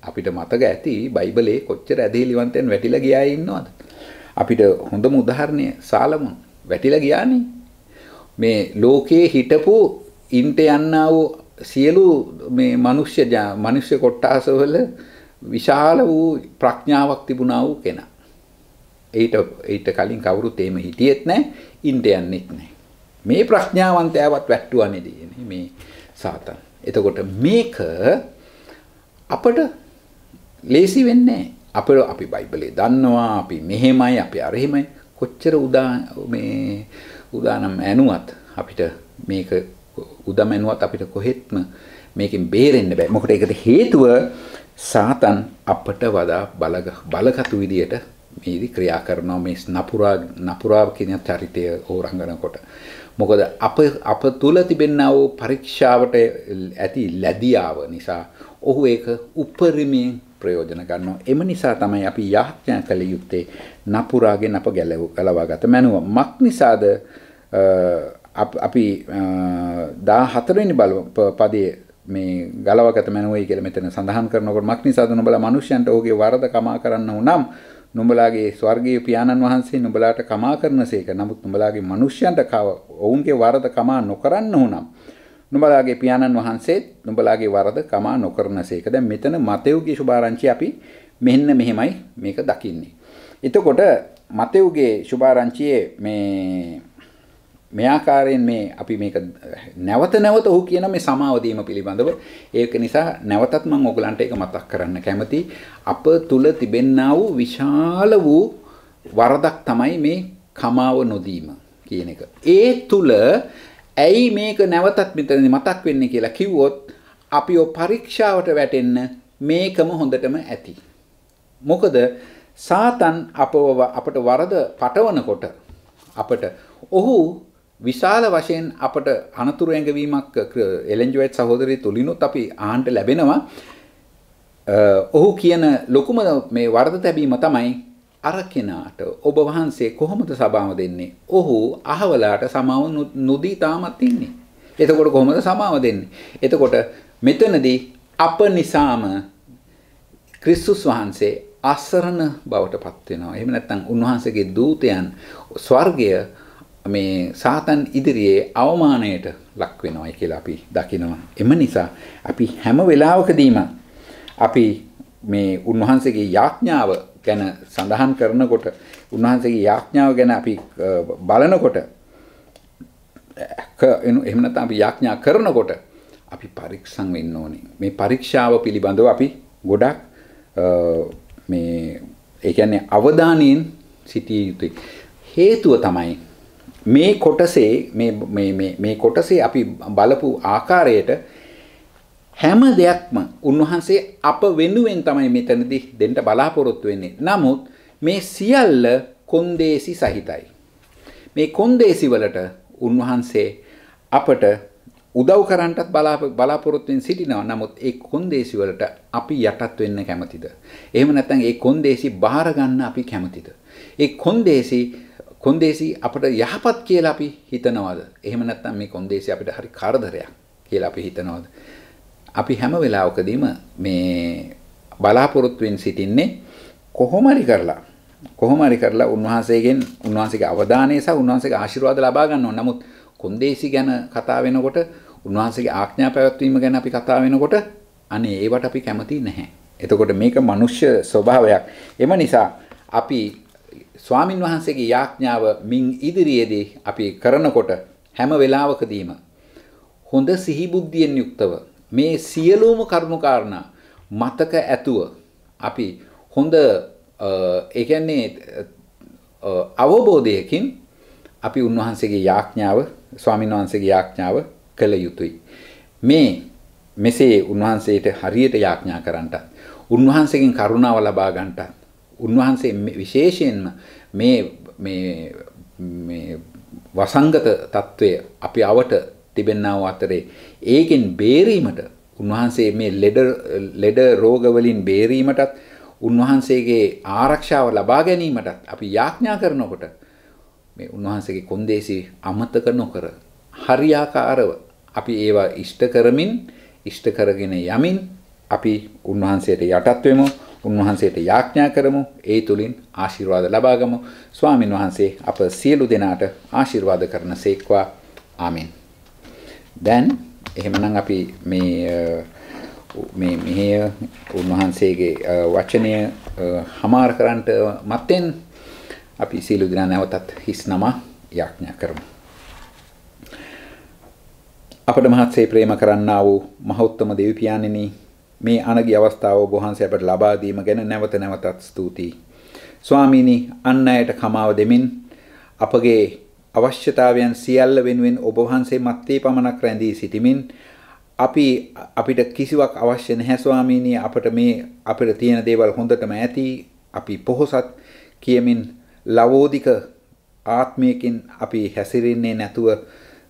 S1: අපිට මතක ඇති බයිබලේ කොච්චර ඇදහිලිවන්තයන් වැටිලා ගියා ඉන්නවද? අපිට හොඳම උදාහරණය සාලමොන් වැටිලා ගියානේ. මේ ලෝකයේ හිටපු ඉන්ට යන්නා වූ සියලු මේ මිනිස්ය මිනිස්ය කොට්ටාසවල විශාල වූ ප්‍රඥාවක් තිබුණා වූ කෙනා. ඊට ඊට කලින් කවුරුත් එහෙම හිටියෙත් නැහැ, ඉන්න යන්නෙත් නැහැ. මේ ප්‍රඥාවන්තයවත් වැට්ටුවන්නේ දෙන්නේ මේ සාතන්. එතකොට මේක අපට ලේසි වෙන්නේ අපේ අපි බයිබලේ දන්නවා අපි මෙහෙමයි අපි අර එහෙමයි කොච්චර උදා මේ උදානම් ඇනුවත් අපිට මේක උදමැනුවත් අපිට කොහෙත්ම මේකෙන් බේරෙන්න බෑ. මොකද ඒකට හේතුව සාතන් අපට වඩා බලකතු විදියට මේදි ක්‍රියා කරනවා මේ නපුරා නපුරා කියන චරිතය ඕරංගනකොට මොකද අප අප තුල තිබෙනා වූ පරීක්ෂාවට ඇති ලැබියාව නිසා ඔහු ඒක උපරිමයෙන් ප්‍රයෝජන ගන්නවා එම නිසා තමයි අපි යාඥා කළ යුත්තේ නපුරාගෙන් අප ගැලව ගලවාගත මැනුව මක් නිසාද අපි 14 වෙනි බල පදයේ මේ ගලවකට මැනුවයි කියලා මෙතන සඳහන් කරනකොට මක්නිසාද නුඹලා මිනිස්යන්ට ඔහුගේ වරද කමා කරන්න උනම් නුඹලාගේ ස්වර්ගීය පියාණන් වහන්සේ නුඹලාට කමා කරනසේක. නමුත් නුඹලාගේ මිනිස්යන්ට ඔවුන්ගේ වරද කමා නොකරන්න උනම් නුඹලාගේ පියාණන් වහන්සේත් නුඹලාගේ වරද කමා නොකරනසේක. දැන් මෙතන මතෙව්ගේ සුභාරංචි අපි මෙන්න මෙහෙමයි මේක දකින්නේ. එතකොට මතෙව්ගේ සුභාරංචියේ මේ මේ ආකාරයෙන් මේ අපි මේක නැවත නැවත ඔහු කියන මේ සමාවදීම පිළිබඳව ඒක නිසා නැවතත් මම ඔයගලන්ට ඒක මතක් කරන්න කැමතියි අප තුල තිබෙන්නා වූ විශාල වූ වරදක් තමයි මේ කමාව නොදීම කියන එක. ඒ තුල ඇයි මේක නැවතත් මෙතන මතක් වෙන්නේ කියලා කිව්වොත් අපි ඔය පරීක්ෂාවට වැටෙන්න මේකම හොඳටම ඇති. මොකද සාතන් අපව අපට වරද පටවනකොට අපට ඔහු විශාල වශයෙන් අපට අනතුරු ඇඟවීමක් එලෙන්ජුවයිට් සහෝදරය තුළිනුත් අපි ආහන්ට ලැබෙනවා ඔහු කියන ලොකුම මේ වර්ධ තැබීම තමයි අර කෙනාට ඔබ වහන්සේ කොහොමද සභාව දෙන්නේ ඔහු අහවලාට සමාව නොදී තාමත් ඉන්නේ එතකොට කොහොමද සමාව දෙන්නේ එතකොට මෙතනදී අප නිසාම ක්‍රිස්තුස් වහන්සේ අසරණ බවට පත්වෙනවා එහෙම නැත්නම් උන්වහන්සේගේ දූතයන් ස්වර්ගය මේ සාතන් ඉදිරියේ අවමානයට ලක් වෙනවායි කියලා අපි දකිනවා. එම නිසා අපි හැම වෙලාවකදීම අපි මේ උන්වහන්සේගේ යාඥාව ගැන සඳහන් කරනකොට උන්වහන්සේගේ යාඥාව ගැන අපි බලනකොට එහෙම නැත්නම් අපි යාඥා කරනකොට අපි පරීක්ෂම් වෙන්න ඕනේ. මේ පරීක්ෂාව පිළිබඳව අපි ගොඩක් මේ ඒ කියන්නේ අවධානයෙන් සිටිය යුතුයි. හේතුව තමයි මේ කොටසේ මේ කොටසේ අපි බලපු ආකාරයට හැම දෙයක්ම උන්වහන්සේ අප වෙනුවෙන් තමයි මෙතනදී දෙන්න බලාපොරොත්තු වෙන්නේ. නමුත් මේ සියල්ල කොන්දේසි සහිතයි. මේ කොන්දේසි වලට උන්වහන්සේ අපට උදව් කරන්නටත් බලාපොරොත්තුෙන් සිටිනවා. නමුත් ඒ කොන්දේසි වලට අපි යටත් වෙන්න කැමතිද? එහෙම නැත්නම් ඒ කොන්දේසි බාර ගන්න අපි කැමතිද? ඒ කොන්දේසි කොන්දේසි අපට යහපත් කියලා අපි හිතනවද? එහෙම නැත්නම් මේ කොන්දේසි අපිට හරි කරදරයක් කියලා අපි හිතනවද? අපි හැම වෙලාවකදීම මේ බලාපොරොත්තුෙන් සිටින්නේ කොහොම හරි කරලා කොහොම හරි කරලා උන්වහන්සේගෙන් උන්වහන්සේගේ අවධානය සහ උන්වහන්සේගේ ආශිර්වාද ලබා ගන්න ඕන. නමුත් කොන්දේසි ගැන කතා වෙනකොට උන්වහන්සේගේ ආඥා පැවැත්වීම ගැන අපි කතා වෙනකොට අනේ ඒවට අපි කැමති නැහැ. එතකොට මේක මනුෂ්‍ය ස්වභාවයක්. එම නිසා අපි ස්වාමින් වහන්සේගේ යාඥාව මින් ඉදිරියේදී අපි කරනකොට හැම වෙලාවකදීම හොඳ සිහිබුද්ධියෙන් යුක්තව මේ සියලුම කරුණු කාරණා මතක ඇතුව අපි හොඳ ඒ කියන්නේ අවබෝධයකින් අපි උන්වහන්සේගේ යාඥාව ස්වාමීන් වහන්සේගේ යාඥාව කළ යුතුයි මේ මෙසේ උන්වහන්සේට හරියට යාඥා කරන්නට උන්වහන්සේගෙන් කරුණාව ලබා ගන්නට උන්වහන්සේ විශේෂයෙන්ම මේ මේ මේ වසංගත తත්වය අපි අවට තිබෙනා වූ අතරේ ඒකෙන් බේරීමට උන්වහන්සේ මේ ලෙඩ ලෙඩ රෝග වලින් බේරීමටත් උන්වහන්සේගේ ආරක්ෂාව ලබා ගැනීමටත් අපි යාඥා කරනකොට මේ උන්වහන්සේගේ කොන්දේසි අමතක නොකර හරියාකාරව අපි ඒවා ඉෂ්ට කරමින් ඉෂ්ට කරගෙන යමින් අපි උන්වහන්සේට යටත් වෙමු උන්වහන්සේට යාඥා කරමු. ඒ තුලින් ආශිර්වාද ලබාගමු. ස්වාමින් වහන්සේ අප සියලු දෙනාට ආශිර්වාද කරන සේක්වා. ආමෙන්. දැන් එහෙමනම් අපි මේ මේ මෙහෙය උන්වහන්සේගේ වචනය හමාර කරන්නට මත්තෙන් අපි සියලු දෙනා නැවතත් හිස් නම යාඥා කරමු. අපට මහත්සේ ප්‍රේම කරන්නා වූ මහෞත්තම දෙවි පියාණෙනි මේ අනගි අවස්ථාව ඔබ වහන්සේ අපට ලබා දීම ගැන නැවත නැවතත් ස්තුතියි. ස්වාමීනි අන් අයට කමාව දෙමින් අපගේ අවශ්‍යතාවයන් සියල්ල වෙනුවෙන් ඔබ වහන්සේ මත්තේ පමණක් රැඳී සිටිමින් අපි අපිට කිසිවක් අවශ්‍ය නැහැ ස්වාමීනි අපට මේ අපිට තියෙන දේවල් හොඳටම ඇති අපි පොහොසත් කියමින් ලවෝදික ආත්මයකින් අපි හැසිරෙන්නේ නැතුව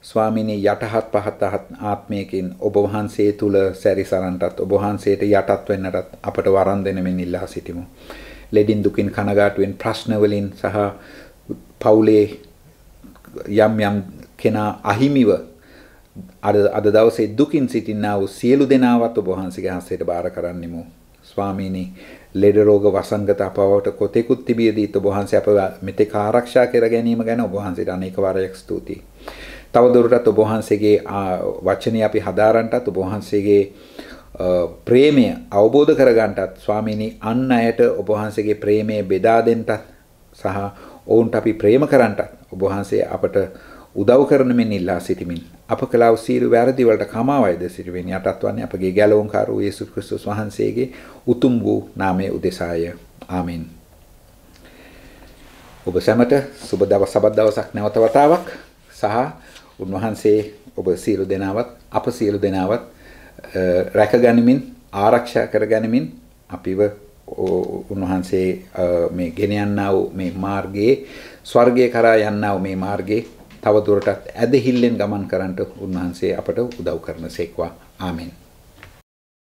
S1: ස්වාමිනී යටහත් පහත් ආත්මයකින් ඔබ වහන්සේ තුල සැරිසරන්නටත් ඔබ වහන්සේට යටත් වෙන්නටත් අපට වරම් දෙන මෙන් ඉල්ලා සිටිමු. ලෙඩින් දුකින් කනගාටුවෙන් ප්‍රශ්න වලින් සහ පවුලේ යම් යම් කෙනා අහිමිව අද අද දවසේ දුකින් සිටිනා වූ සියලු දෙනාවත් ඔබ වහන්සේගේ හස්තයට බාර කරන්නෙමු. ස්වාමීනි ලෙඩ රෝග වසංගත අපවට කොතෙකුත් තිබියදී ඔබ වහන්සේ අප මෙතෙක් ආරක්ෂා කර ගැනීම ගැන ඔබ වහන්සේට අනේක වාරයක් ස්තුතියි. තවදුරටත් ඔබ වහන්සේගේ වචනේ අපි හදාරන්නටත් ඔබ වහන්සේගේ ප්‍රේමය අවබෝධ කරගන්නටත් ස්වාමීනි අන් අයට ඔබ වහන්සේගේ ප්‍රේමය බෙදා දෙන්නටත් සහ ඔවුන්ට අපි ප්‍රේම කරන්නටත් ඔබ වහන්සේ අපට උදව් කරන මෙන් ඉල්ලා සිටිමින් අප කළා වූ සියලු වැරදි වලට කමාවයිද සිටින යටත් වන්නේ අපගේ ගැලවුම්කාර වූ යේසුස් ක්‍රිස්තුස් වහන්සේගේ උතුම් වූ නාමයේ උදෙසාය ආමෙන් ඔබ සැමට සුබ දවස් සබත් දවසක් නැවත වතාවක් සහ උන්වහන්සේ ඔබ සියලු දෙනාවත් අප සියලු දෙනාවත් රැකගනිමින් ආරක්ෂා කරගනිමින් අපිව උන්වහන්සේ මේ ගෙන යන්නා වූ මේ මාර්ගයේ ස්වර්ගය කරා යන්නා වූ මේ මාර්ගයේ තවදුරටත් ඇදහිල්ලෙන් ගමන් කරන්නට උන්වහන්සේ අපට උදව් කරනසේක්වා ආමෙන්